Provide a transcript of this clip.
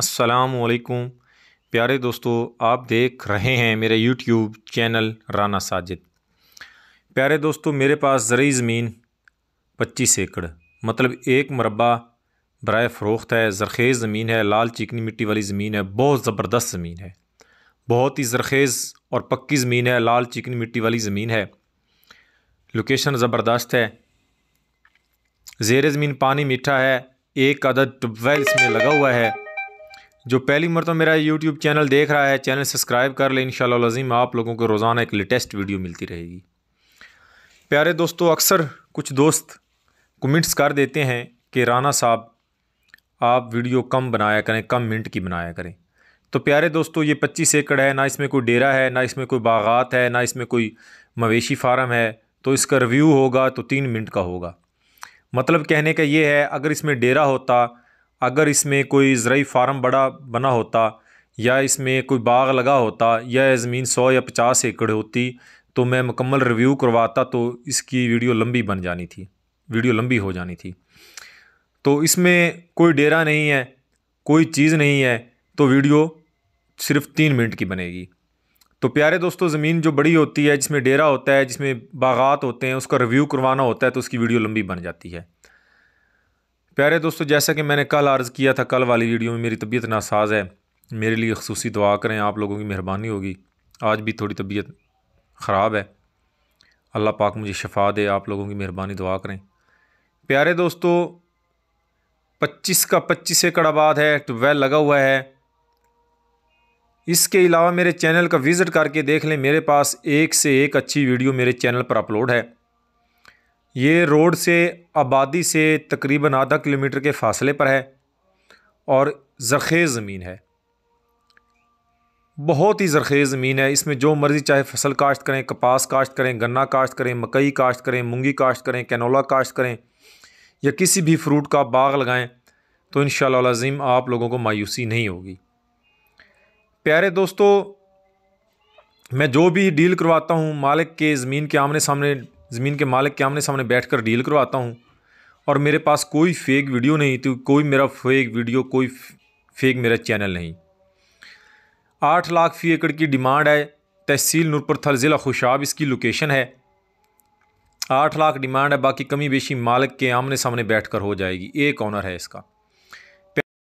असलकुम प्यारे दोस्तों आप देख रहे हैं मेरे यूट्यूब चैनल राना साजिद प्यारे दोस्तों मेरे पास ज़रूरी ज़मीन पच्चीस एकड़ मतलब एक मरबा बरए फ़रोख्त है ज़रखेज़ ज़मीन है लाल चिकनी मिट्टी वाली ज़मीन है बहुत ज़बरदस्त ज़मीन है बहुत ही ज़रखेज़ और पक्की ज़मीन है लाल चिकनी मिट्टी वाली ज़मीन है लोकेशन ज़बरदस्त है जेर ज़मीन पानी मीठा है एक अदद ट्यूबवेल इसमें लगा हुआ है जो पहली मरतब मेरा यूट्यूब चैनल देख रहा है चैनल सब्सक्राइब कर लें इन आप लोगों को रोज़ाना एक लेटेस्ट वीडियो मिलती रहेगी प्यारे दोस्तों अक्सर कुछ दोस्त कमेंट्स कर देते हैं कि राना साहब आप वीडियो कम बनाया करें कम मिनट की बनाया करें तो प्यारे दोस्तों ये पच्चीस एकड़ है ना इसमें कोई डेरा है ना इसमें कोई बागात है ना इसमें कोई मवेशी फार्म है तो इसका रिव्यू होगा तो तीन मिनट का होगा मतलब कहने का ये है अगर इसमें डेरा होता अगर इसमें कोई ज़रूरी फार्म बड़ा बना होता या इसमें कोई बाग लगा होता या ज़मीन सौ या पचास एकड़ होती तो मैं मुकम्मल रिव्यू करवाता तो इसकी वीडियो लंबी बन जानी थी वीडियो लंबी हो जानी थी तो इसमें कोई डेरा नहीं है कोई चीज़ नहीं है तो वीडियो सिर्फ तीन मिनट की बनेगी तो प्यारे दोस्तों ज़मीन जो बड़ी होती है जिसमें डेरा होता है जिसमें बागात होते हैं उसका रिव्यू करवाना होता है तो उसकी वीडियो लंबी बन जाती है प्यारे दोस्तों जैसा कि मैंने कल अर्ज़ किया था कल वाली वीडियो में मेरी तबीयत नासाज है मेरे लिए खसूस दुआ करें आप लोगों की मेहरबानी होगी आज भी थोड़ी तबीयत ख़राब है अल्लाह पाक मुझे शफा दे आप लोगों की मेहरबानी दुआ करें प्यारे दोस्तों पच्चीस का पच्चीस एकड़ आबाद है ट्यूबवेल तो लगा हुआ है इसके अलावा मेरे चैनल का विज़िट करके देख लें मेरे पास एक से एक अच्छी वीडियो मेरे चैनल पर अपलोड है ये रोड से आबादी से तकरीबन आधा किलोमीटर के फासले पर है और ज़रख़ेज़ ज़मीन है बहुत ही ज़रख़ेज़ ज़मीन है इसमें जो मर्ज़ी चाहे फसल काश्त करें कपास काश्त करें गन्ना काश्त करें मकई काश्त करें मूँगी काश्त करें कैनोला काश्त करें या किसी भी फ्रूट का बाग लगाएं तो इन शज़ीम आप लोगों को मायूसी नहीं होगी प्यारे दोस्तों मैं जो भी डील करवाता हूँ मालिक के ज़मीन के आमने सामने ज़मीन के मालिक के आमने सामने बैठ कर डील करवाता हूँ और मेरे पास कोई फेक वीडियो नहीं थी तो कोई मेरा फेक वीडियो कोई फेक मेरा चैनल नहीं आठ लाख फी एकड़ की डिमांड है तहसील नूरपुर थल ज़िला खुशाब इसकी लोकेशन है आठ लाख डिमांड है बाकी कमी बेशी मालिक के आमने सामने बैठ कर हो जाएगी एक ऑनर है इसका